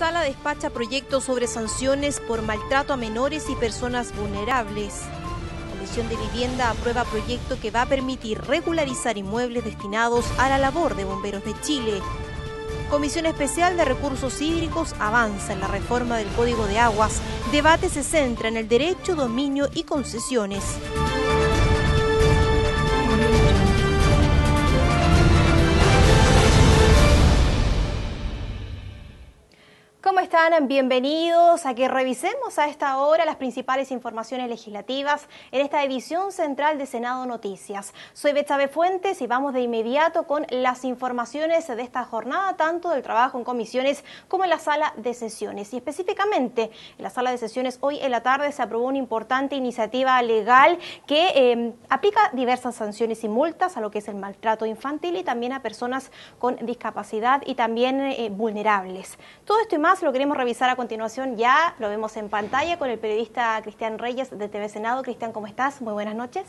Sala despacha proyectos sobre sanciones por maltrato a menores y personas vulnerables. Comisión de Vivienda aprueba proyecto que va a permitir regularizar inmuebles destinados a la labor de bomberos de Chile. Comisión Especial de Recursos Hídricos avanza en la reforma del Código de Aguas. Debate se centra en el derecho, dominio y concesiones. Bienvenidos a que revisemos a esta hora las principales informaciones legislativas en esta edición central de Senado Noticias. Soy Betsabe Fuentes y vamos de inmediato con las informaciones de esta jornada, tanto del trabajo en comisiones como en la sala de sesiones. Y específicamente en la sala de sesiones, hoy en la tarde se aprobó una importante iniciativa legal que em, aplica diversas sanciones y multas a lo que es el maltrato infantil y también a personas con discapacidad y también eh, vulnerables. Todo esto y más lo queremos revisar a continuación ya, lo vemos en pantalla con el periodista Cristian Reyes de TV Senado. Cristian, ¿cómo estás? Muy buenas noches.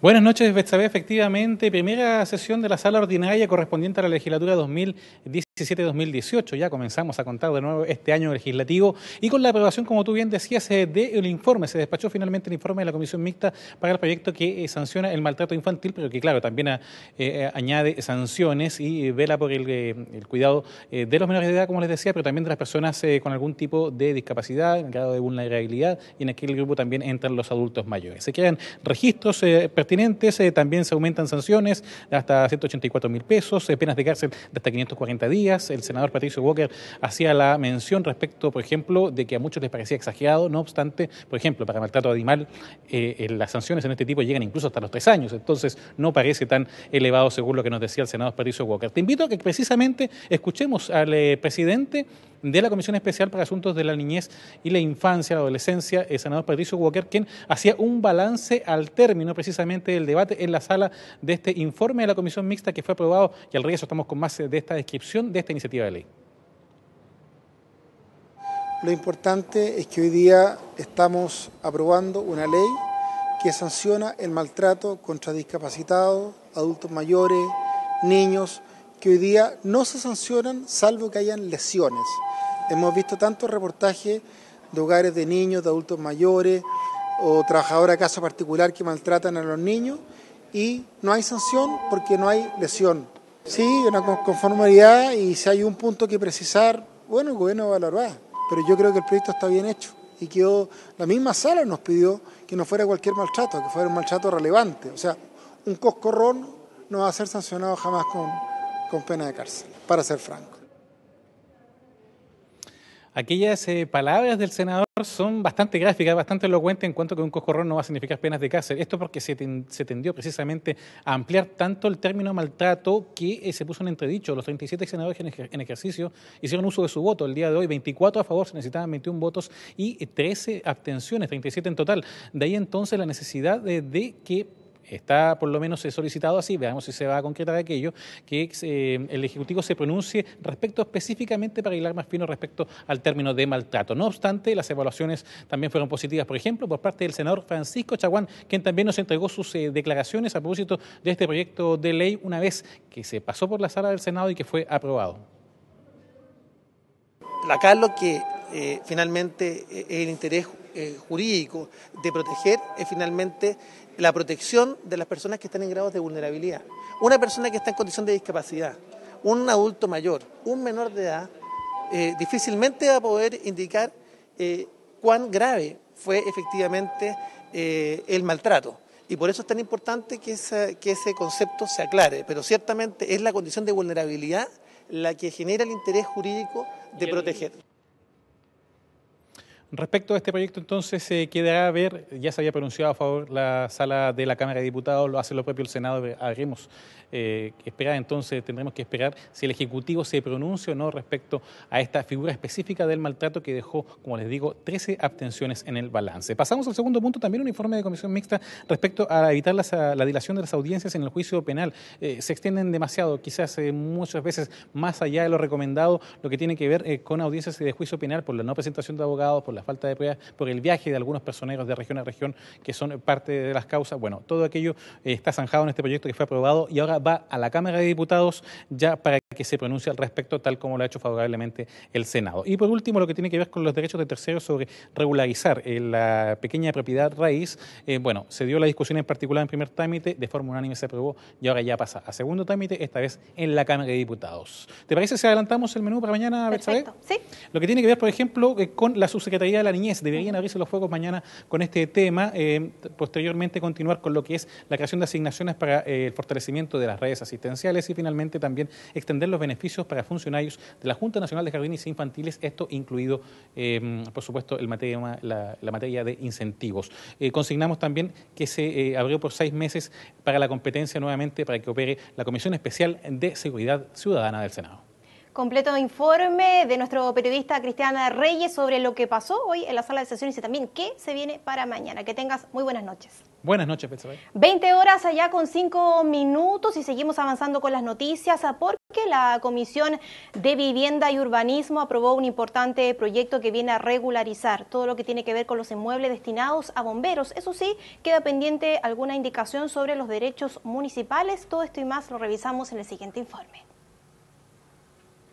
Buenas noches, Betsabe. Efectivamente, primera sesión de la sala ordinaria correspondiente a la legislatura 2017. 2017-2018 ya comenzamos a contar de nuevo este año legislativo y con la aprobación, como tú bien decías, eh, de el informe, se despachó finalmente el informe de la Comisión Mixta para el proyecto que eh, sanciona el maltrato infantil, pero que claro, también eh, añade sanciones y vela por el, cuidado de los menores de edad, como les decía, pero también de las personas con algún tipo de discapacidad, grado de vulnerabilidad y en aquel grupo también entran los adultos mayores. Se crean registros pertinentes, también se aumentan sanciones hasta 184 mil pesos, penas de cárcel de hasta 540 días el senador Patricio Walker hacía la mención respecto, por ejemplo, de que a muchos les parecía exagerado, no obstante, por ejemplo, para maltrato animal eh, eh, las sanciones en este tipo llegan incluso hasta los tres años, entonces no parece tan elevado según lo que nos decía el senador Patricio Walker. Te invito a que precisamente escuchemos al eh, presidente de la Comisión Especial para Asuntos de la Niñez y la Infancia, la Adolescencia, el senador Patricio Walker, quien hacía un balance al término precisamente del debate en la sala de este informe de la Comisión Mixta que fue aprobado y al regreso estamos con más eh, de esta descripción de esta iniciativa de ley. Lo importante es que hoy día estamos aprobando una ley que sanciona el maltrato contra discapacitados, adultos mayores, niños, que hoy día no se sancionan salvo que hayan lesiones. Hemos visto tantos reportajes de hogares de niños, de adultos mayores o trabajadores a caso particular que maltratan a los niños y no hay sanción porque no hay lesión. Sí, una conformidad y si hay un punto que precisar, bueno, el gobierno va a evaluará, pero yo creo que el proyecto está bien hecho y quedó, la misma sala nos pidió que no fuera cualquier maltrato, que fuera un maltrato relevante, o sea, un coscorrón no va a ser sancionado jamás con, con pena de cárcel, para ser franco. Aquellas eh, palabras del senador son bastante gráficas, bastante elocuentes en cuanto a que un cocorrón no va a significar penas de cárcel. Esto porque se, tendió precisamente a ampliar tanto el término maltrato que eh, se puso en entredicho. Los 37 senadores en, en, ejercicio hicieron uso de su voto. El día de hoy, 24 a favor, se necesitaban 21 votos y 13 abstenciones, 37 en total. De ahí entonces la necesidad de que Está, por lo menos, solicitado así, veamos si se va a concretar aquello, que eh, el Ejecutivo se pronuncie respecto específicamente para hilar más fino respecto al término de maltrato. No obstante, las evaluaciones también fueron positivas, por ejemplo, por parte del senador Francisco Chaguán, quien también nos entregó sus eh, declaraciones a propósito de este proyecto de ley una vez que se pasó por la sala del Senado y que fue aprobado. la lo que eh, finalmente e-, es el interés jurídico de proteger es finalmente la protección de las personas que están en grados de vulnerabilidad. Una persona que está en condición de discapacidad, un adulto mayor, un menor de edad, eh, difícilmente va a poder indicar eh, cuán grave fue efectivamente eh, el maltrato. Y por eso es tan importante que, que ese concepto se aclare. Pero ciertamente es la condición de vulnerabilidad la que genera el interés jurídico de proteger. Respecto a este proyecto, entonces, se eh, quedará a ver, ya se había pronunciado a favor la sala de la Cámara de Diputados, lo hace lo propio el Senado, eh, haremos eh, esperar, entonces tendremos que esperar si el Ejecutivo se pronuncia o no respecto a esta figura específica del maltrato que dejó, como les digo, 13 abstenciones en el balance. Pasamos al segundo punto, también un informe de comisión mixta respecto a evitar ah, la dilación de las audiencias en el juicio penal. Eh, se extienden demasiado, quizás muchas veces más allá de lo recomendado, lo que tiene que ver con audiencias de juicio penal por la no presentación de abogados, por la falta de pruebas, por el viaje de algunos personeros de región a región que son parte de las causas. Bueno, todo aquello eh, está zanjado en este proyecto que fue aprobado y ahora va a la Cámara de Diputados ya para que se pronuncia al respecto, tal como lo ha hecho favorablemente el Senado. Y por último, lo que tiene que ver con los derechos de terceros sobre regularizar eh, la pequeña propiedad raíz, eh, bueno, se dio la discusión en particular en primer trámite, de forma unánime se aprobó y ahora ya pasa a segundo trámite, esta vez en la Cámara de Diputados. ¿Te parece si adelantamos el menú para mañana, Betsabe? Sí. Lo que tiene que ver, por ejemplo, eh, con la Subsecretaría de la Niñez, deberían abrirse los fuegos mañana con este tema, posteriormente continuar con lo que es la creación de asignaciones para el fortalecimiento de las redes asistenciales y finalmente también extender los beneficios para funcionarios de la Junta Nacional de Jardines Infantiles, esto incluido, em, por supuesto, el la, materia de incentivos. Eh, consignamos también que se eh, abrió por seis meses para la competencia nuevamente para que opere la Comisión Especial de Seguridad Ciudadana del Senado. Completo informe de nuestro periodista Cristiana Reyes sobre lo que pasó hoy en la sala de sesiones y también qué se viene para mañana. Que tengas muy buenas noches. Buenas noches, Betsabe. 20 horas allá con cinco minutos y seguimos avanzando con las noticias ah, porque la Comisión de Vivienda y Urbanismo aprobó un importante proyecto que viene a regularizar todo lo que tiene que ver con los inmuebles destinados a bomberos. Eso sí, queda pendiente alguna indicación sobre los derechos municipales. Todo esto y más lo revisamos en el siguiente informe.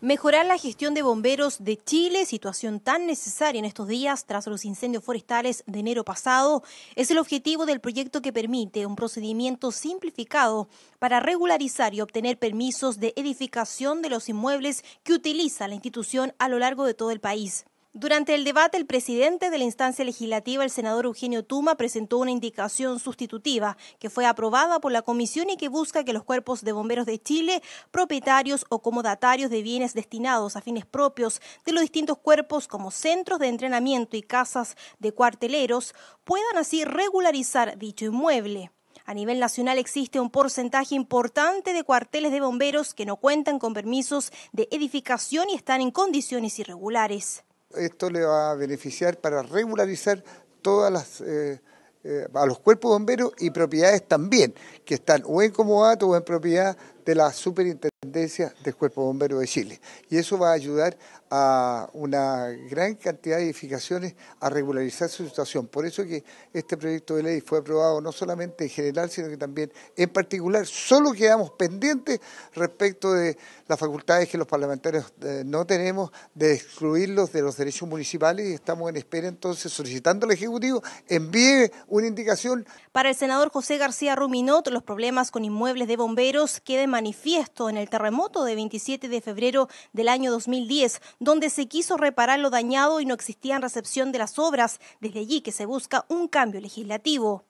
Mejorar la gestión de bomberos de Chile, situación tan necesaria en estos días tras los incendios forestales de enero pasado, es el objetivo del proyecto que permite un procedimiento simplificado para regularizar y obtener permisos de edificación de los inmuebles que utiliza la institución a lo largo de todo el país. Durante el debate, el presidente de la instancia legislativa, el senador Eugenio Tuma, presentó una indicación sustitutiva que fue aprobada por la comisión y que busca que los cuerpos de bomberos de Chile, propietarios o comodatarios de bienes destinados a fines propios de los distintos cuerpos como centros de entrenamiento y casas de cuarteleros, puedan así regularizar dicho inmueble. A nivel nacional existe un porcentaje importante de cuarteles de bomberos que no cuentan con permisos de edificación y están en condiciones irregulares. Esto le va a beneficiar para regularizar todas las... Eh, eh, a los cuerpos bomberos y propiedades también, que están o en comodato o en propiedad de la Superintendencia del Cuerpo Bombero de Chile. Y eso va a ayudar a una gran cantidad de edificaciones a regularizar su situación. Por eso que este proyecto de ley fue aprobado no solamente en general, sino que también en particular. Solo quedamos pendientes respecto de las facultades que los parlamentarios eh, no tenemos de excluirlos de los derechos municipales y estamos en espera entonces solicitando al Ejecutivo envíe una indicación. Para el senador José García Ruminot, los problemas con inmuebles de bomberos quedan manifiesto en el terremoto de 27 de febrero del año 2010, donde se quiso reparar lo dañado y no existía recepción de las obras, desde allí que se busca un cambio legislativo.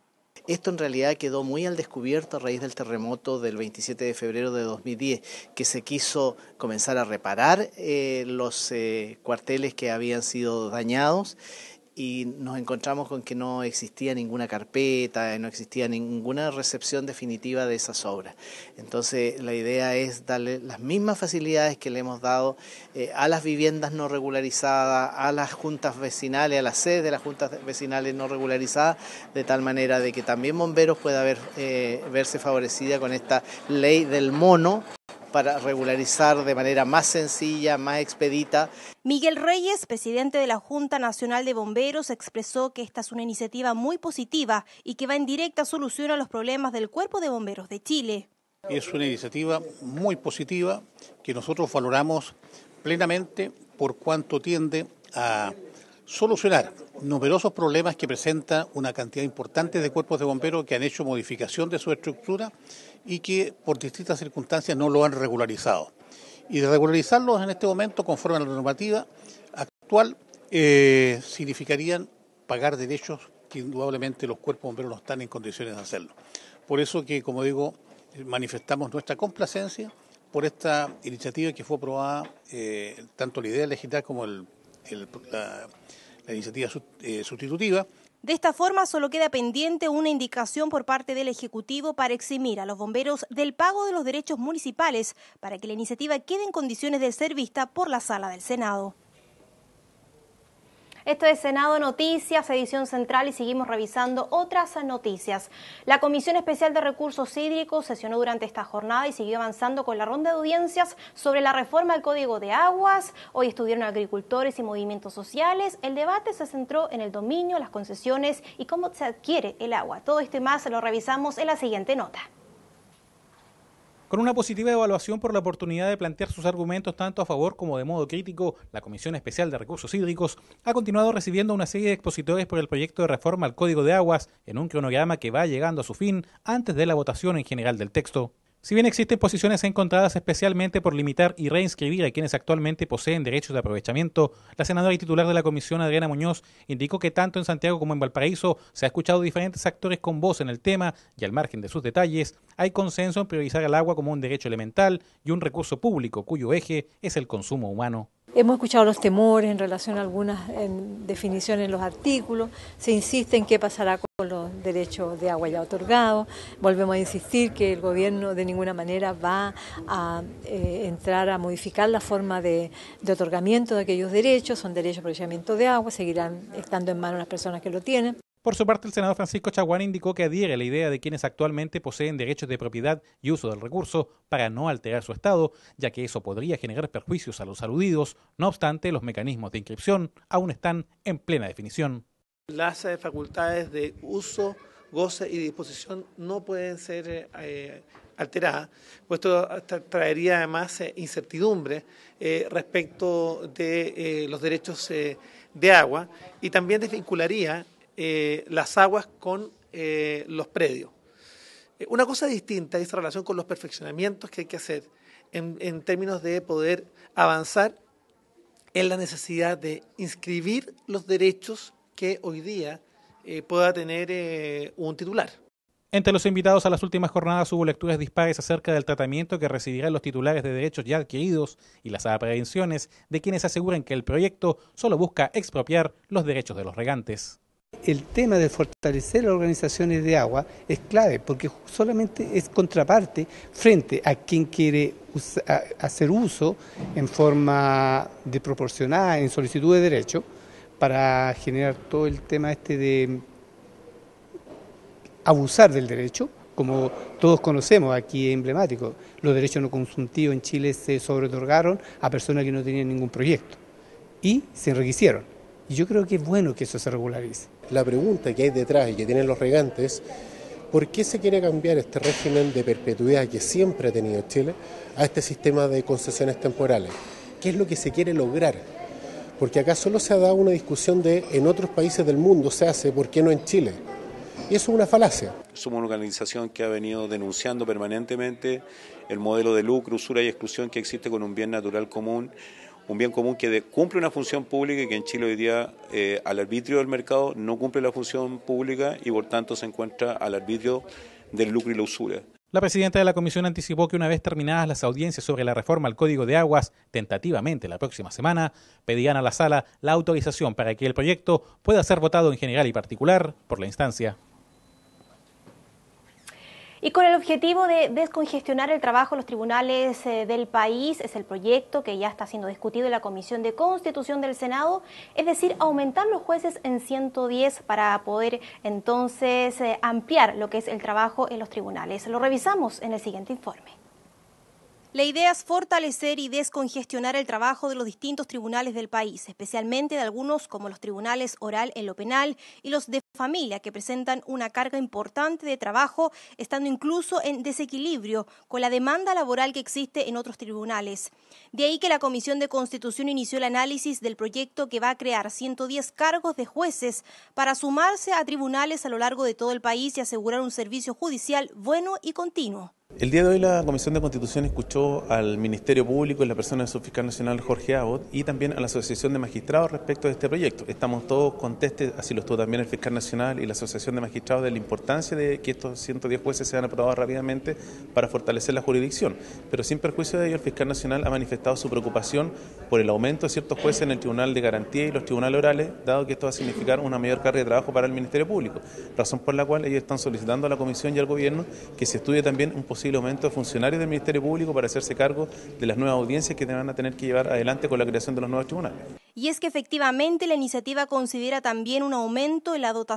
Esto en realidad quedó muy al descubierto a raíz del terremoto del 27 de febrero de 2010, que se quiso comenzar a reparar eh, los eh, cuarteles que habían sido dañados y nos encontramos con que no existía ninguna carpeta, no existía ninguna recepción definitiva de esas obras. Entonces la idea es darle las mismas facilidades que le hemos dado eh, a las viviendas no regularizadas, a las juntas vecinales, a las sedes de las juntas vecinales no regularizadas, de tal manera de que también bomberos pueda eh, verse favorecida con esta ley del mono para regularizar de manera más sencilla, más expedita. Miguel Reyes, presidente de la Junta Nacional de Bomberos, expresó que esta es una iniciativa muy positiva y que va en directa solución a los problemas del Cuerpo de Bomberos de Chile. Es una iniciativa muy positiva que nosotros valoramos plenamente por cuanto tiende a solucionar numerosos problemas que presenta una cantidad importante de cuerpos de bomberos que han hecho modificación de su estructura y que por distintas circunstancias no lo han regularizado. Y de regularizarlos en este momento, conforme a la normativa actual, eh, significarían pagar derechos que indudablemente los cuerpos de bomberos no están en condiciones de hacerlo. Por eso que, como digo, manifestamos nuestra complacencia por esta iniciativa que fue aprobada eh, tanto la idea legislativa como el la, iniciativa eh, sustitutiva. De esta forma, solo queda pendiente una indicación por parte del Ejecutivo para eximir a los bomberos del pago de los derechos municipales para que la iniciativa quede en condiciones de ser vista por la sala del Senado. Esto es Senado Noticias, edición central y seguimos revisando otras noticias. La Comisión Especial de Recursos Hídricos sesionó durante esta jornada y siguió avanzando con la ronda de audiencias sobre la reforma al Código de Aguas. Hoy estuvieron agricultores y movimientos sociales. El debate se centró en el dominio, las concesiones y cómo se adquiere el agua. Todo este más lo revisamos en la siguiente nota. Con una positiva evaluación por la oportunidad de plantear sus argumentos tanto a favor como de modo crítico, la Comisión Especial de Recursos Hídricos ha continuado recibiendo una serie de expositores por el proyecto de reforma al Código de Aguas en un cronograma que va llegando a su fin antes de la votación en general del texto. Si bien existen posiciones encontradas especialmente por limitar y reinscribir a quienes actualmente poseen derechos de aprovechamiento, la senadora y titular de la comisión, Adriana Muñoz, indicó que tanto en Santiago como en Valparaíso se ha escuchado diferentes actores con voz en el tema y al margen de sus detalles, hay consenso en priorizar el agua como un derecho elemental y un recurso público cuyo eje es el consumo humano. Hemos escuchado los temores en relación a algunas definiciones en los artículos, se insiste en qué pasará con los derechos de agua ya otorgados, volvemos a insistir que el gobierno de ninguna manera va a eh, entrar a modificar la forma de, otorgamiento de aquellos derechos, son derechos de aprovechamiento de agua, seguirán estando en manos las personas que lo tienen. Por su parte, el senador Francisco Chaguán indicó que adhiere a la idea de quienes actualmente poseen derechos de propiedad y uso del recurso para no alterar su estado, ya que eso podría generar perjuicios a los aludidos. No obstante, los mecanismos de inscripción aún están en plena definición. Las eh, facultades de uso, goce y disposición no pueden ser eh, eh, alteradas, puesto traería además incertidumbre respecto de los derechos de agua y también desvincularía eh, las aguas con eh, los predios. Eh, una cosa distinta es la relación con los perfeccionamientos que hay que hacer en, términos de poder avanzar en la necesidad de inscribir los derechos que hoy día pueda tener un titular. Entre los invitados a las últimas jornadas hubo lecturas dispares acerca del tratamiento que recibirán los titulares de derechos ya adquiridos y las aprehensiones de quienes aseguran que el proyecto solo busca expropiar los derechos de los regantes. El tema de fortalecer las organizaciones de agua es clave porque solamente es contraparte frente a quien quiere hacer uso en forma desproporcionada en solicitud de derecho, para generar todo el tema este de abusar del derecho, como todos conocemos aquí emblemático. Los derechos no consultivos en Chile se sobreotorgaron a personas que no tenían ningún proyecto y se enriquecieron. Y yo creo que es bueno que eso se regularice. La pregunta que hay detrás y que tienen los regantes, ¿por qué se quiere cambiar este régimen de perpetuidad que siempre ha tenido Chile a este sistema de concesiones temporales? ¿Qué es lo que se quiere lograr? Porque acá solo se ha dado una discusión de en otros países del mundo se hace, ¿por qué no en Chile? Y eso es una falacia. Somos una organización que ha venido denunciando permanentemente el modelo de lucro, usura y exclusión que existe con un bien natural común un bien común que cumple una función pública y que en Chile hoy día eh, al arbitrio del mercado no cumple la función pública y por tanto se encuentra al arbitrio del lucro y la usura. La presidenta de la comisión anticipó que una vez terminadas las audiencias sobre la reforma al Código de Aguas, tentativamente la próxima semana, pedirán a la sala la autorización para que el proyecto pueda ser votado en general y particular por la instancia. Y con el objetivo de descongestionar el trabajo de los tribunales eh, del país, es el proyecto que ya está siendo discutido en la Comisión de Constitución del Senado, es decir, aumentar los jueces en 110 para poder entonces eh, ampliar lo que es el trabajo en los tribunales. Lo revisamos en el siguiente informe. La idea es fortalecer y descongestionar el trabajo de los distintos tribunales del país, especialmente de algunos como los tribunales oral en lo penal y los de familia que presentan una carga importante de trabajo, estando incluso en desequilibrio con la demanda laboral que existe en otros tribunales. De ahí que la Comisión de Constitución inició el análisis del proyecto que va a crear 110 cargos de jueces para sumarse a tribunales a lo largo de todo el país y asegurar un servicio judicial bueno y continuo. El día de hoy la Comisión de Constitución escuchó al Ministerio Público y la persona de su fiscal nacional Jorge Abot y también a la Asociación de Magistrados respecto de este proyecto. Estamos todos contestes, así lo estuvo también el fiscal Nacional y la Asociación de Magistrados de la importancia de que estos 110 jueces sean aprobados rápidamente para fortalecer la jurisdicción. Pero sin perjuicio de ello, el fiscal nacional ha manifestado su preocupación por el aumento de ciertos jueces en el Tribunal de Garantía y los tribunales orales, dado que esto va a significar una mayor carga de trabajo para el Ministerio Público, razón por la cual ellos están solicitando a la Comisión y al Gobierno que se estudie también un posible aumento de funcionarios del Ministerio Público para hacerse cargo de las nuevas audiencias que van a tener que llevar adelante con la creación de los nuevos tribunales. Y es que efectivamente la iniciativa considera también un aumento en la dotación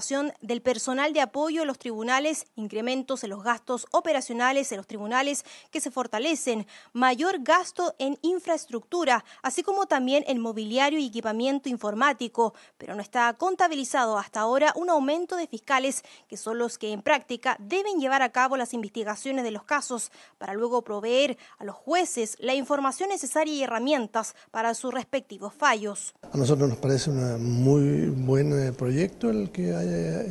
del personal de apoyo a los tribunales, incrementos en los gastos operacionales en los tribunales que se fortalecen, mayor gasto en infraestructura, así como también en mobiliario y equipamiento informático, pero no está contabilizado hasta ahora un aumento de fiscales que son los que en práctica deben llevar a cabo las investigaciones de los casos para luego proveer a los jueces la información necesaria y herramientas para sus respectivos fallos. A nosotros nos parece un muy buen eh, proyecto el que ha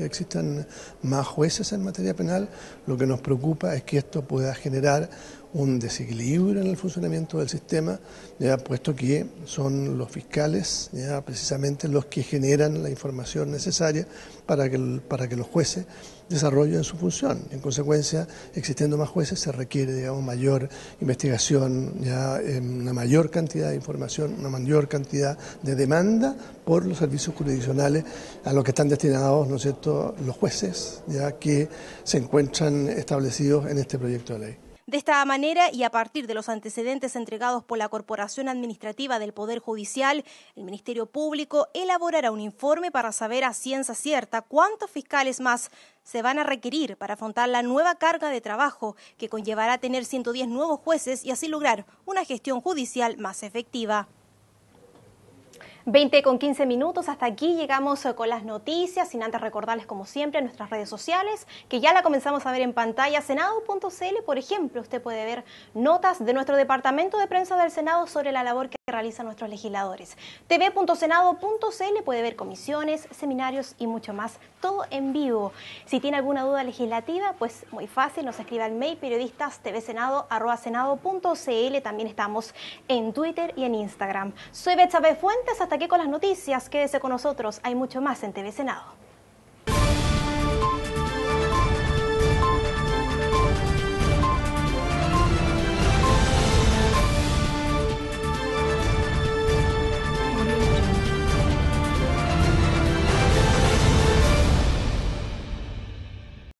existen más jueces en materia penal. Lo que nos preocupa es que esto pueda generar un desequilibrio en el funcionamiento del sistema, ya puesto que son los fiscales ya precisamente los que generan la información necesaria para que, para que los jueces desarrollen su función. En consecuencia, existiendo más jueces, se requiere digamos, mayor investigación, ya, em, una mayor cantidad de información, una mayor cantidad de demanda por los servicios jurisdiccionales a los que están destinados ¿no cierto? los jueces ya que se encuentran establecidos en este proyecto de ley. De esta manera y a partir de los antecedentes entregados por la Corporación Administrativa del Poder Judicial, el Ministerio Público elaborará un informe para saber a ciencia cierta cuántos fiscales más se van a requerir para afrontar la nueva carga de trabajo que conllevará tener 110 nuevos jueces y así lograr una gestión judicial más efectiva. 20 con 15 minutos, hasta aquí llegamos eh, con las noticias, sin antes recordarles como siempre en nuestras redes sociales, que ya la comenzamos a ver en pantalla, senado.cl, por ejemplo, usted puede ver notas de nuestro departamento de prensa del Senado sobre la labor que realiza realizan nuestros legisladores. tv.senado.cl puede ver comisiones, seminarios y mucho más, todo en vivo. Si tiene alguna duda legislativa, pues muy fácil, nos escribe al mail periodistas tvsenado.cl. También estamos en Twitter y en Instagram. Soy Betsabe Fuentes, hasta aquí con las noticias. Quédese con nosotros, hay mucho más en TV Senado.